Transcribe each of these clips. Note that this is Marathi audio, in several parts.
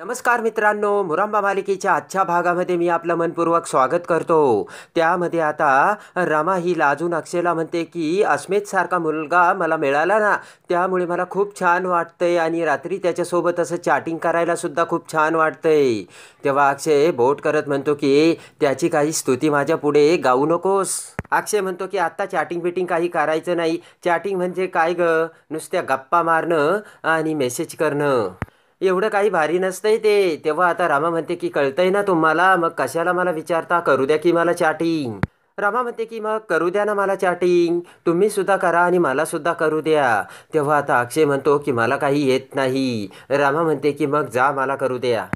नमस्कार मित्रांनो मुरांबा मालिकेच्या आजच्या भागामध्ये मी आपलं मनपूर्वक स्वागत करतो त्यामध्ये आता रमा ही लाजून अक्षयला म्हणते की सारखा मुलगा मला मिळाला ना त्यामुळे मला खूप छान वाटतंय आणि रात्री त्याच्यासोबत असं चॅटिंग करायलासुद्धा खूप छान वाटतंय तेव्हा अक्षय बोट करत म्हणतो की त्याची काही स्तुती माझ्या पुढे गाऊ नकोस अक्षय म्हणतो की आत्ता चॅटिंग बिटिंग काही करायचं नाही चॅटिंग म्हणजे काय गं नुसत्या गप्पा मारणं आणि मेसेज करणं एवढं काही भारी नसतंय ते तेव्हा आता रामा म्हणते की कळतंय ना तुम्हाला मग कशाला मला विचारता करू द्या की मला चॅटिंग रामा म्हणते की मग करू द्या ना मला चॅटिंग तुम्ही सुद्धा करा आणि मला सुद्धा करू द्या तेव्हा आता अक्षय म्हणतो की मला काही येत नाही रामा म्हणते की मग जा मला करू द्या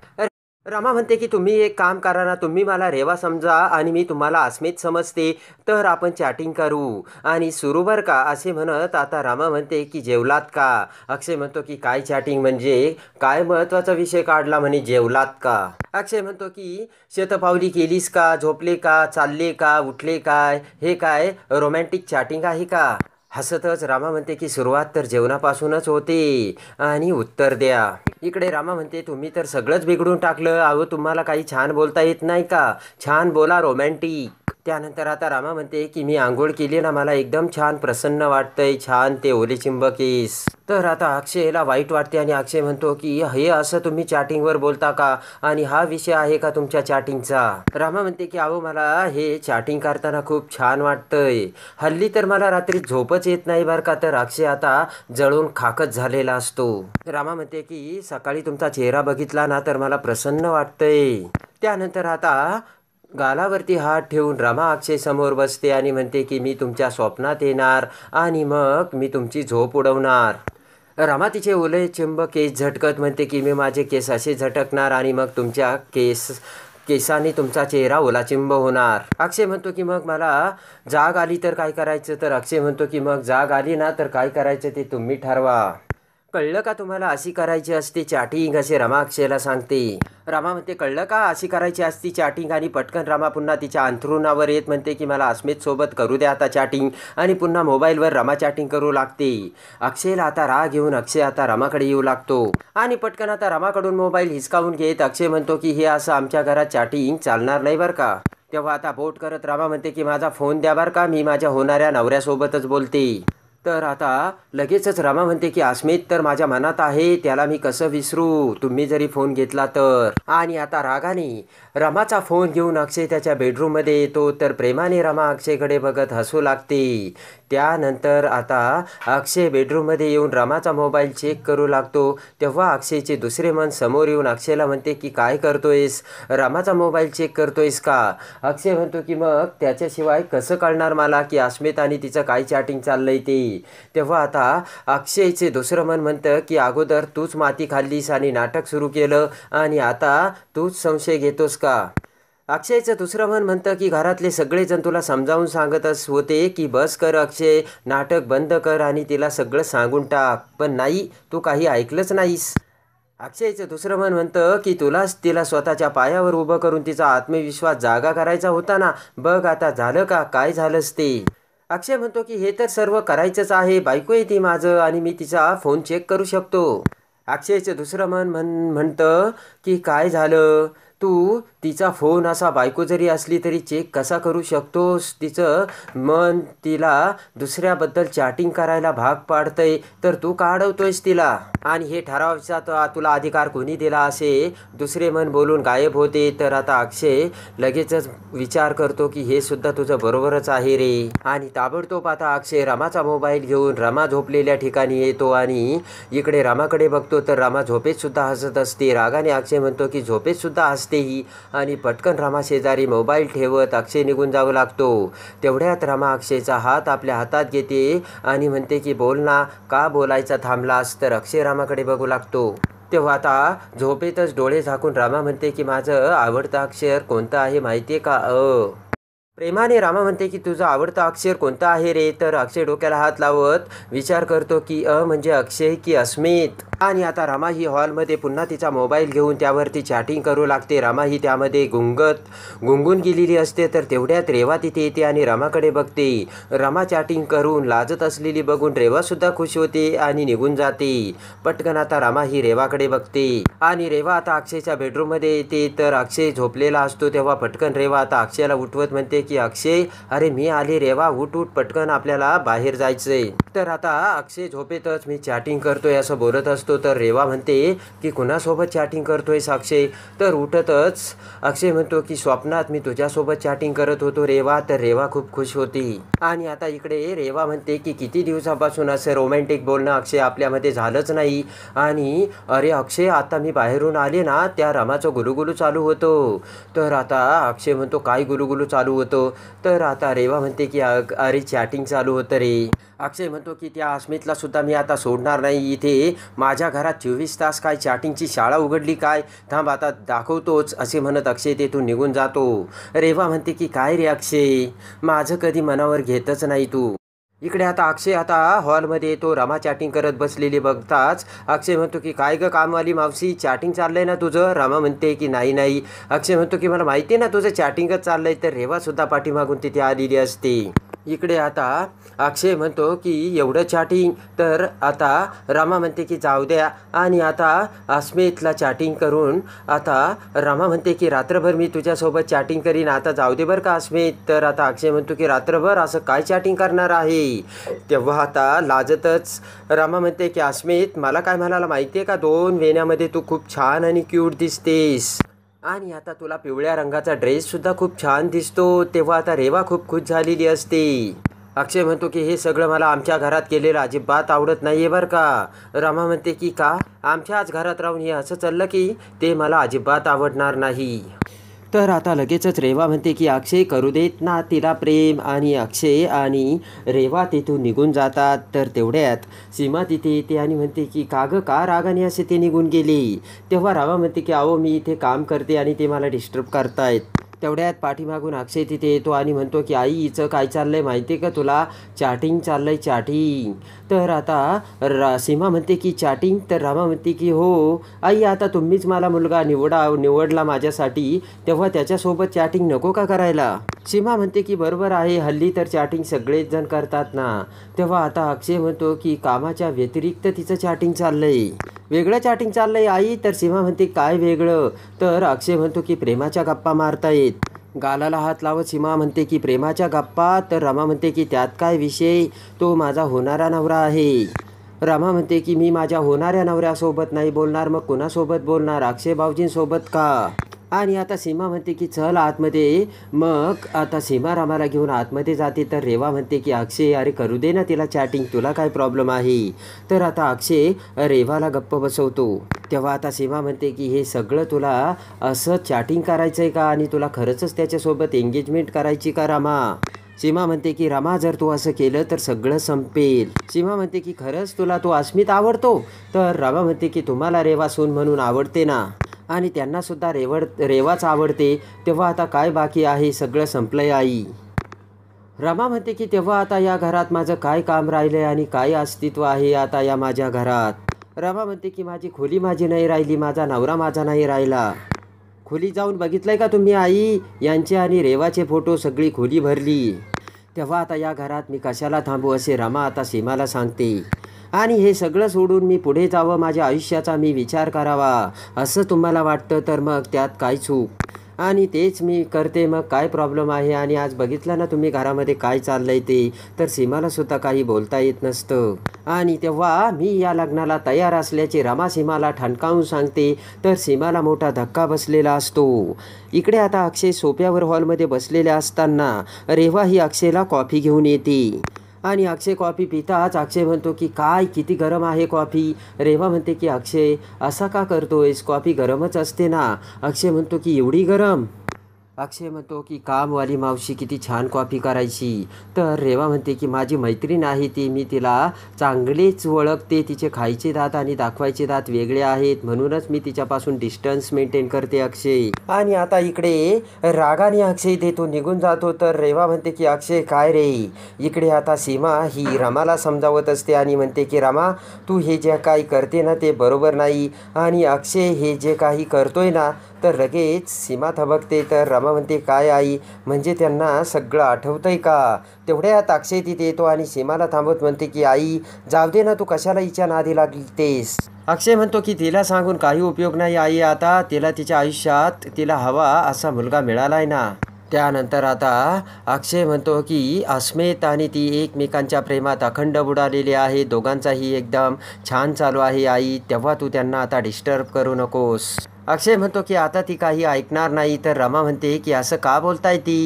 रमा म्हणते की तुम्ही एक काम करा ना तुम्ही मला रेवा समजा आणि मी तुम्हाला अस्मित समजते तर आपण चॅटिंग करू आणि सुरू का असे म्हणत आता रामा म्हणते की जेवलात का अक्षय म्हणतो की काय चॅटिंग म्हणजे काय महत्त्वाचा विषय काढला म्हणे जेवलात का अक्षय म्हणतो की शेतपावली केलीस का झोपले का चालले का उठले काय हे काय रोमॅन्टिक चॅटिंग आहे का हसतच रामा म्हणते की सुरुवात तर जेवणापासूनच होते आणि उत्तर द्या इकडे रामा म्हणते तुम्ही तर सगळंच बिघडून टाकलं अहो तुम्हाला काही छान बोलता येत नाही का छान बोला रोमॅन्टिक त्यानंतर आता रामा म्हणते की मी आंघोळ केली ना मला एकदम छान प्रसन्न वाटतंय छान ते ओले चिंबकेस तर आता अक्षयला वाईट वाटते आणि अक्षय म्हणतो की हे असं तुम्ही चॅटिंगवर बोलता का आणि हा विषय आहे का तुमच्या चॅटिंगचा रामा म्हणते की अहो मला हे चॅटिंग करताना खूप छान वाटतंय हल्ली तर मला रात्री झोपच येत नाही बरं का तर अक्षय आता जळून खाकच झालेला असतो रामा म्हणते की सकाळी तुमचा चेहरा बघितला ना तर मला प्रसन्न वाटतंय त्यानंतर आता गालावरती हात ठेवून रमा अक्षयसमोर बसते आणि म्हणते की मी तुमच्या स्वप्नात येणार आणि मग मी तुमची झोप उडवणार रमा तिचे ओले चिंब केस झटकत म्हणते की मी माझे केस असे झटकणार आणि मग तुमच्या केस केसाने तुमचा चेहरा ओलाचिंब होणार अक्षय म्हणतो की मग मला जाग आली तर काय करायचं तर अक्षय म्हणतो की मग जाग आली ना तर काय करायचं ते तुम्ही ठरवा कळलं का तुम्हाला अशी करायची असते चॅटिंग असे रमा अक्षयला सांगते रमा म्हणते कळलं का अशी करायची असती चॅटिंग आणि पटकन रमा पुन्हा तिच्या अंथरुणावर येत म्हणते की मला सोबत करू द्या आता चॅटिंग आणि पुन्हा मोबाईलवर रमा चॅटिंग करू लागते अक्षयला आता राग येऊन अक्षय आता रमाकडे येऊ लागतो आणि पटकन आता रमाकडून मोबाईल हिसकावून घेत अक्षय म्हणतो की हे असं आमच्या घरात चॅटिंग चालणार नाही बरं का तेव्हा आता बोट करत रमा म्हणते की माझा फोन द्या बरं का मी माझ्या होणाऱ्या नवऱ्यासोबतच बोलते तर आता लगेचच रमा म्हणते की अस्मित तर माझ्या मनात आहे त्याला मी कसं विसरू तुम्ही जरी फोन घेतला तर आणि आता रागाने रमाचा फोन घेऊन अक्षय त्याच्या बेडरूममध्ये येतो तर प्रेमाने रमा अक्षयकडे बघत हसू लागते त्यानंतर आता अक्षय बेडरूममध्ये येऊन रामाचा मोबाईल चेक करू लागतो तेव्हा अक्षयचे दुसरे मन समोर येऊन अक्षयला म्हणते की काय करतोयस रामाचा मोबाईल चेक करतोयस का अक्षय म्हणतो की मग त्याच्याशिवाय कसं कळणार मला की अस्मिता आणि तिचं काय चॅटिंग चाललंय ते तेव्हा आता अक्षयचे दुसरं मन म्हणतं की अगोदर तूच माती खाल्लीस आणि नाटक सुरू केलं आणि आता तूच संशय घेतोस का अक्षयचं दुसरं मन म्हणतं की घरातले सगळेजण तुला समजावून अस होते की बस कर अक्षय नाटक बंद कर आणि तिला सगळं सांगून टाक पण नाही तू काही ऐकलंच नाहीस अक्षयचं दुसरं मन म्हणतं की तुलाच तिला स्वतःच्या पायावर उभं करून तिचा आत्मविश्वास जागा करायचा होता ना बघ आता झालं का काय झालंच ते अक्षय म्हणतो की हे तर सर्व करायचंच आहे बायको येते माझं आणि मी तिचा फोन चेक करू शकतो अक्षयचं दुसरं मन म्हण म्हणतं की काय झालं तू तिचा फोन असा बायको जरी असली तरी चेक कसा करू शकतोस तिचं मन तिला दुसऱ्याबद्दल चॅटिंग करायला भाग पाडतंय तर तू काढवतोयस तिला आणि हे तर तुला अधिकार कोणी दिला असे दुसरे मन बोलून गायब होते तर आता अक्षय लगेचच विचार करतो की हे सुद्धा तुझं बरोबरच आहे रे आणि ताबडतोब आता अक्षय रामाचा मोबाईल घेऊन रमा झोपलेल्या ठिकाणी येतो आणि इकडे रामाकडे बघतो तर रामा झोपेत सुद्धा हसत असते रागाने अक्षय म्हणतो की झोपेत सुद्धा हसते ही आणि पटकन रामाशेजारी मोबाईल ठेवत अक्षय निघून जाऊ लागतो तेवढ्यात रामा अक्षयचा हात आपल्या हातात घेते आणि म्हणते की बोल ना का बोलायचा थांबलास तर अक्षय रामाकडे बघू लागतो तेव्हा आता झोपेतच डोळे झाकून रामा म्हणते की माझं आवडतं अक्षर कोणतं आहे माहिती आहे का अ प्रेमाने रामा म्हणते की तुझा आवडता अक्षर कोणता आहे रे तर अक्षय डोक्याला हात लावत विचार करतो की अ म्हणजे अक्षय की अस्मित आणि आता रामा ही हॉलमध्ये पुन्हा तिचा मोबाईल घेऊन त्यावरती चॅटिंग करू लागते रामा ही त्यामध्ये गुंगत गुंगून गेलेली असते तर तेवढ्यात रेवा तिथे येते आणि रामाकडे बघते रामा चॅटिंग करून लाजत असलेली बघून रेवासुद्धा खुश होते आणि निघून जाते पटकन आता रामा ही रेवाकडे बघते आणि रेवा आता अक्षयच्या बेडरूममध्ये येते तर अक्षय झोपलेला असतो तेव्हा पटकन रेवा आता अक्षयला उठवत म्हणते की अक्षय अरे मी आली रेवा उठ उठ पटकन आपल्याला बाहेर जायचंय तर आता अक्षय झोपेतच मी चॅटिंग करतोय असं बोलत असतो तर रेवा म्हणते की कुणासोबत चॅटिंग करतोय अक्षय तर उठतच अक्षय म्हणतो की स्वप्नात मी तुझ्यासोबत चॅटिंग करत होतो रेवा तर रेवा खूप खुश होती आणि आता इकडे रेवा म्हणते की किती दिवसापासून असं रोमॅन्टिक बोलणं अक्षय आपल्यामध्ये झालंच नाही आणि अरे अक्षय आता मी बाहेरून आले ना त्या रमाचं गुलुगुलू चालू होतो तर आता अक्षय म्हणतो काय गुलुगुलू चालू होतं होतो तर आता रेवा म्हणते की अरे चॅटिंग चालू होतं रे अक्षय म्हणतो की त्या अस्मितला सुद्धा मी आता सोडणार नाही इथे माझ्या घरात चोवीस तास काय चॅटिंगची शाळा उघडली काय थांब आता दाखवतोच असे म्हणत अक्षय तेथून निघून जातो रेवा म्हणते की काय रे अक्षय माझं कधी मनावर घेतच नाही तू इकडे आता अक्षय आता हॉलमध्ये तो रमा चॅटिंग करत बसलेली बघताच अक्षय म्हणतो की काय गं कामवाली मावशी चॅटिंग चाललंय ना तुझं रमा म्हणते की नाही नाही अक्षय म्हणतो की मला माहिती आहे ना तुझं चॅटिंगच चाललंय तर रेवासुद्धा पाठीमागून तिथे आलेली असते इकडे आता अक्षय म्हणतो की एवढं चॅटिंग तर आता रामा म्हणते की जाऊ द्या आणि आता अस्मितला चॅटिंग करून आता रामा म्हणते की रात्रभर मी तुझ्यासोबत चॅटिंग करीन आता जाऊ दे बरं का अस्मित तर आता अक्षय म्हणतो की रात्रभर असं काय चॅटिंग करणार आहे तेव्हा आता लाजतच रामा म्हणते की अस्मित मला काय म्हणायला माहिती आहे का दोन वेण्यामध्ये तू खूप छान आणि क्यूट दिसतेस आणि आता तुला पिवळ्या रंगाचा ड्रेस सुद्धा खूप छान दिसतो तेव्हा आता रेवा खूप खुश झालेली असते अक्षय म्हणतो की हे सगळं मला आमच्या घरात केलेलं अजिबात आवडत नाही आहे बरं का रमा म्हणते की का आमच्याच घरात राहून हे असं चाललं की ते मला अजिबात आवडणार नाही तर आता लगेचच रेवा म्हणते की अक्षय करू देत ना तिला प्रेम आणि अक्षय आणि रेवा तिथून निघून जातात तर तेवढ्यात सीमा तिथे येते आणि म्हणते की का गं का रागाने असे ते निघून गेले तेव्हा रावा म्हणते की अहो मी इथे काम करते आणि ते मला डिस्टर्ब करतायत तेवढ्यात पाठीमागून अक्षय तिथे येतो आणि म्हणतो की आई हिचं काय चाललंय माहिती का तुला चॅटिंग चाललंय चॅटिंग तर आता रा सीमा म्हणते की चॅटिंग तर रामा म्हणते की हो आई आता तुम्हीच मला मुलगा निवडा निवडला माझ्यासाठी तेव्हा त्याच्यासोबत चॅटिंग नको का करायला सीमा म्हणते की बरोबर आहे हल्ली तर चॅटिंग सगळेच जण करतात ना तेव्हा आता अक्षय म्हणतो की कामाच्या व्यतिरिक्त तिचं चॅटिंग चाललंय वेगळं चॅटिंग चाललंय आई तर सीमा म्हणते काय वेगळं तर अक्षय म्हणतो की प्रेमाच्या गप्पा मारतायत गालाला हात लावत सीमा म्हणते की प्रेमाच्या गप्पा तर रमा म्हणते की त्यात काय विषय तो माझा होणारा नवरा आहे रमा म्हणते की मी माझ्या होणाऱ्या नवऱ्यासोबत नाही बोलणार मग कुणासोबत बोलणार अक्षय भाऊजींसोबत का आणि आता सीमा म्हणते की चल आतमध्ये मग आता सीमा रामाला घेऊन आतमध्ये जाते तर रेवा म्हणते की अक्षय अरे करू दे ना तिला चॅटिंग तुला काय प्रॉब्लेम आहे तर आता अक्षय रेवाला गप्प बसवतो तेव्हा आता सीमा म्हणते की हे सगळं तुला असं चॅटिंग करायचं आहे का आणि तुला खरंच त्याच्यासोबत एंगेजमेंट करायची का रामा सीमा म्हणते की रामा जर तू असं केलं तर सगळं संपेल सीमा म्हणते की खरंच तुला तो अस्मित आवडतो तर रामा म्हणते की तुम्हाला रेवा सोन म्हणून आवडते ना आणि त्यांनासुद्धा रेवड रेवाच आवडते तेव्हा आता काय बाकी आहे सगळं संपलंय आई रमा म्हणते की तेव्हा आता या घरात माझं काय काम राहिलं आहे आणि काय अस्तित्व आहे आता या माझ्या घरात रमा म्हणते की माझी खोली माझी नाही राहिली माझा नवरा माझा नाही राहिला खोली जाऊन बघितलंय का तुम्ही आई यांचे आणि रेवाचे फोटो सगळी खोली भरली तेव्हा आता या घरात मी कशाला थांबू असे रमा आता सीमाला सांगते आणि हे सगळं सोडून मी पुढे जावं माझ्या आयुष्याचा मी विचार करावा असं तुम्हाला वाटतं तर मग त्यात काय चूक आणि तेच मी करते मग काय प्रॉब्लेम आहे आणि आज बघितलं ना तुम्ही घरामध्ये काय चाललंय ते तर सीमाला सुद्धा काही बोलता येत नसतं आणि तेव्हा मी या लग्नाला तयार असल्याचे रमा सीमाला ठणकावून सांगते तर सीमाला मोठा धक्का बसलेला असतो इकडे आता अक्षय सोप्यावर हॉलमध्ये बसलेल्या असताना रेवा ही अक्षयला कॉफी घेऊन येते आणि अक्षय कॉफी पिताच अक्षय म्हणतो की काय किती गरम आहे कॉफी रेवा म्हणते की अक्षय असा का करतोयस कॉफी गरमच असते ना अक्षय म्हणतो की एवढी गरम अक्षय म्हणतो की कामवाली मावशी किती छान कॉफी करायची तर रेवा म्हणते की माझी मैत्रीण आहे ती मी तिला चांगलीच ओळखते तिचे खायचे दात आणि दाखवायचे दात वेगळे आहेत म्हणूनच मी तिच्यापासून डिस्टन्स मेंटेन करते अक्षय आणि आता इकडे रागाने अक्षय तो निघून जातो तर रेवा म्हणते की अक्षय काय रे इकडे आता सीमा ही रमाला समजावत असते आणि म्हणते की रमा तू हे जे काही करते ना ते बरोबर नाही आणि अक्षय हे जे काही करतोय ना तर लगेच सीमा थबकते तर म्हणते काय आई म्हणजे त्यांना सगळं आठवतंय का तेवढ्यात अक्षय तिथे येतो आणि सीमाला थांबवत म्हणते की आई जाऊ दे ना तू कशाला हिच्या नादी लागतेस अक्षय म्हणतो की तिला सांगून काही उपयोग नाही आई आता तिला तिच्या आयुष्यात तिला हवा असा मुलगा मिळालाय ना त्यानंतर आता अक्षय म्हणतो की अस्मित आणि ती एकमेकांच्या प्रेमात अखंड बुडालेली आहे दोघांचाही एकदम छान चालू आहे आई तेव्हा तू त्यांना आता डिस्टर्ब करू नकोस अक्षय म्हणतो की आता ती काही ऐकणार नाही तर रमा म्हणते की असं का बोलताय ती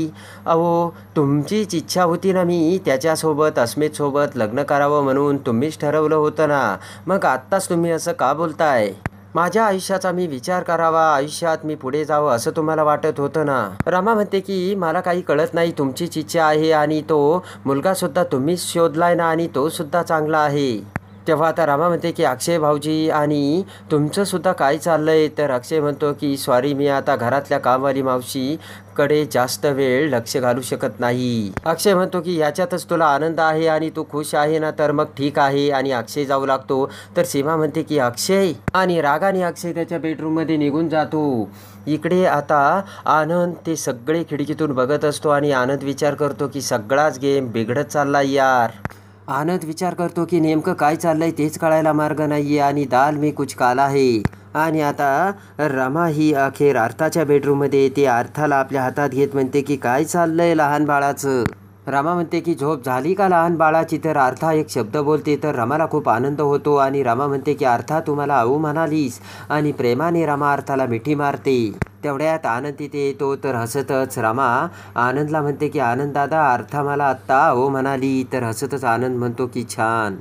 अहो तुमचीच इच्छा होती ना मी त्याच्यासोबत अस्मितसोबत लग्न करावं म्हणून तुम्हीच ठरवलं होतं ना मग आत्ताच तुम्ही असं का बोलताय माझ्या आयुष्याचा मी विचार करावा आयुष्यात मी पुढे जावं असं तुम्हाला वाटत होतं ना रमा म्हणते की मला काही कळत नाही तुमचीच इच्छा आहे आणि तो मुलगासुद्धा तुम्हीच शोधलाय ना आणि तोसुद्धा चांगला आहे तेव्हा आता रामा म्हणते की अक्षय भाऊजी आणि तुमचंसुद्धा काय चाललं आहे तर अक्षय म्हणतो की सॉरी मी आता घरातल्या कामवाली मावशीकडे जास्त वेळ लक्ष घालू शकत नाही अक्षय म्हणतो की याच्यातच तुला आनंद आहे आणि तू खुश आहे ना तर मग ठीक आहे आणि अक्षय जाऊ लागतो तर सीमा म्हणते की अक्षय आणि रागाने अक्षय त्याच्या बेडरूममध्ये निघून जातो इकडे आता आनंद ते सगळे खिडकीतून बघत असतो आणि आनंद विचार करतो की सगळाच गेम बिघडत चालला यार आनंद विचार करतो की नेमकं काय चाललंय तेच कळायला मार्ग नाहीये आणि दाल मी कुछ काला आहे आणि आता रमा ही अखेर अर्थाच्या बेडरूममध्ये येते अर्थाला आपल्या हातात घेत म्हणते की काय चाललंय लहान बाळाचं रामा म्हणते की झोप झाली का लहान बाळाची तर अर्था एक शब्द बोलते तर रमाला खूप आनंद होतो आणि रामा म्हणते की अर्था तुम्हाला आऊ म्हणालीस आणि प्रेमाने रामा अर्थाला मिठी मारते तेवढ्यात आनंद तिथे येतो तर हसतच रामा आनंदला म्हणते की आनंद दादा अर्था मला आत्ता अहो म्हणाली तर हसतच आनंद म्हणतो की छान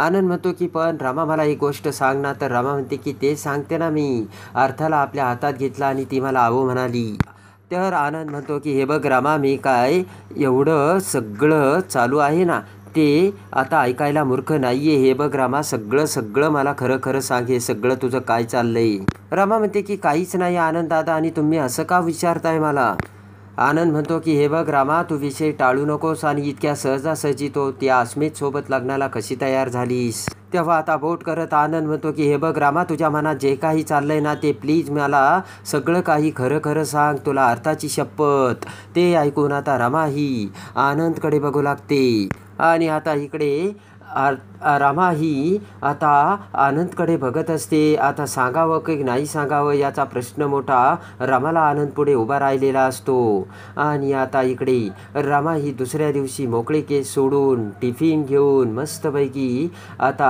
आनंद म्हणतो की पण रामा मला एक गोष्ट सांग ना तर रमा म्हणते की ते सांगते ना मी अर्थाला आपल्या हातात घेतला आणि ती मला आवो म्हणाली तर आनंद म्हणतो की हे बघ रामा मी काय एवढं सगळं चालू आहे ना ते आता ऐकायला मूर्ख नाही आहे हे बघ रामा सगळं सगळं मला खरं खरं सांग हे सगळं तुझं काय चाललंय रामा म्हणते की काहीच नाही आनंद दादा आणि तुम्ही असं का विचारताय मला आनंद म्हणतो की हे बघ रामा तू विषय टाळू नकोस आणि इतक्या सहजासहजी तो त्या अस्मित सोबत लग्नाला कशी तयार झालीस तेव्हा आता बोट करत आनंद म्हणतो की हे बघ रामा तुझ्या मनात जे काही चाललंय ना ते प्लीज मला सगळं काही खरं खरं सांग तुला अर्थाची शपथ ते ऐकून आता रामा ही आनंदकडे बघू लागते आणि आता इकडे आर रामा ही आता आनंदकडे बघत असते आता सांगावं की नाही सांगावं याचा प्रश्न मोठा रामाला आनंद पुढे उभा राहिलेला असतो आणि आता इकडे रमा ही दुसऱ्या दिवशी मोकळे केस सोडून टिफिन घेऊन मस्तपैकी आता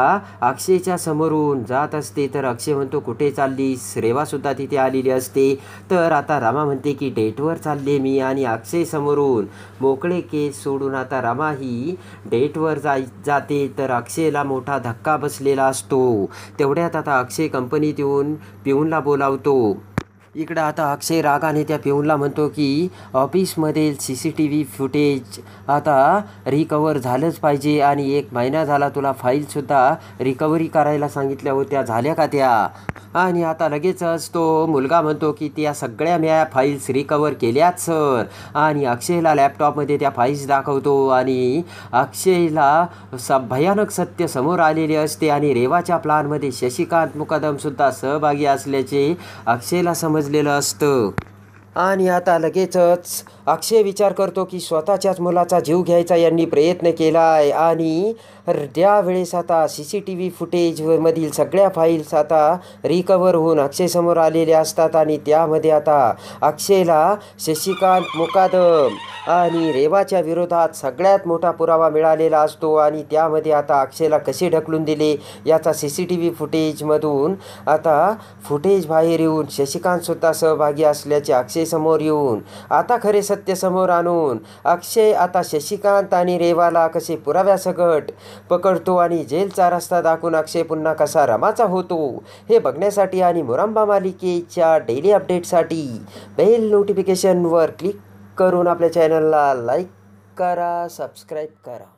अक्षयच्या समोरून जात असते तर अक्षय म्हणतो कुठे चालली रेवासुद्धा तिथे आलेली असते तर आता रामा म्हणते की डेटवर चालले मी आणि अक्षय समोरून मोकळे केस सोडून आता रमा ही डेटवर जाय जाते तर अक्षय अक्षयला मोठा धक्का बसलेला असतो तेवढ्यात आता अक्षय कंपनीत येऊन पिऊनला बोलावतो इकडं आता अक्षय रागाने त्या पिऊनला म्हणतो की ऑफिसमध्ये C C T V footage आता रिकवर झालंच पाहिजे आणि एक महिना झाला तुला फाईलसुद्धा रिकव्हरी करायला सांगितल्या होत्या झाल्या का त्या आणि आता लगेचच तो मुलगा म्हणतो की त्या सगळ्या म्या फाईल्स रिकवर केल्याच सर आणि अक्षयला लॅपटॉपमध्ये त्या फाईल्स दाखवतो आणि अक्षयला स भयानक सत्य समोर आलेले असते आणि रेवाच्या प्लानमध्ये शशिकांत मुकदमसुद्धा सहभागी असल्याचे अक्षयला समज Leila Astor. आणि आता लगेचच अक्षय विचार करतो की स्वतःच्याच मुलाचा जीव घ्यायचा यांनी प्रयत्न केला आहे आणि त्यावेळेस आता सी सी टी व्ही फुटेजमधील सगळ्या फाईल्स आता रिकवर होऊन अक्षयसमोर आलेल्या असतात आणि त्यामध्ये आता अक्षयला शशिकांत मुकादम आणि रेवाच्या विरोधात सगळ्यात मोठा पुरावा मिळालेला असतो आणि त्यामध्ये आता अक्षयला कसे ढकलून दिले याचा सी सी टी व्ही फुटेजमधून आता फुटेज बाहेर येऊन शशिकांतसुद्धा सहभागी असल्याचे अक्षय समोर येऊन आता खरे सत्य समोर आणून अक्षय आता शशिकांत आणि रेवाला कसे पुराव्यासकट पकडतो आणि जेलचा रस्ता दाखवून अक्षय पुन्हा कसा रमाचा होतो हे बघण्यासाठी आणि मुरांबा मालिकेच्या डेली अपडेटसाठी बेल नोटिफिकेशनवर क्लिक करून आपल्या चॅनलला लाईक करा सबस्क्राईब करा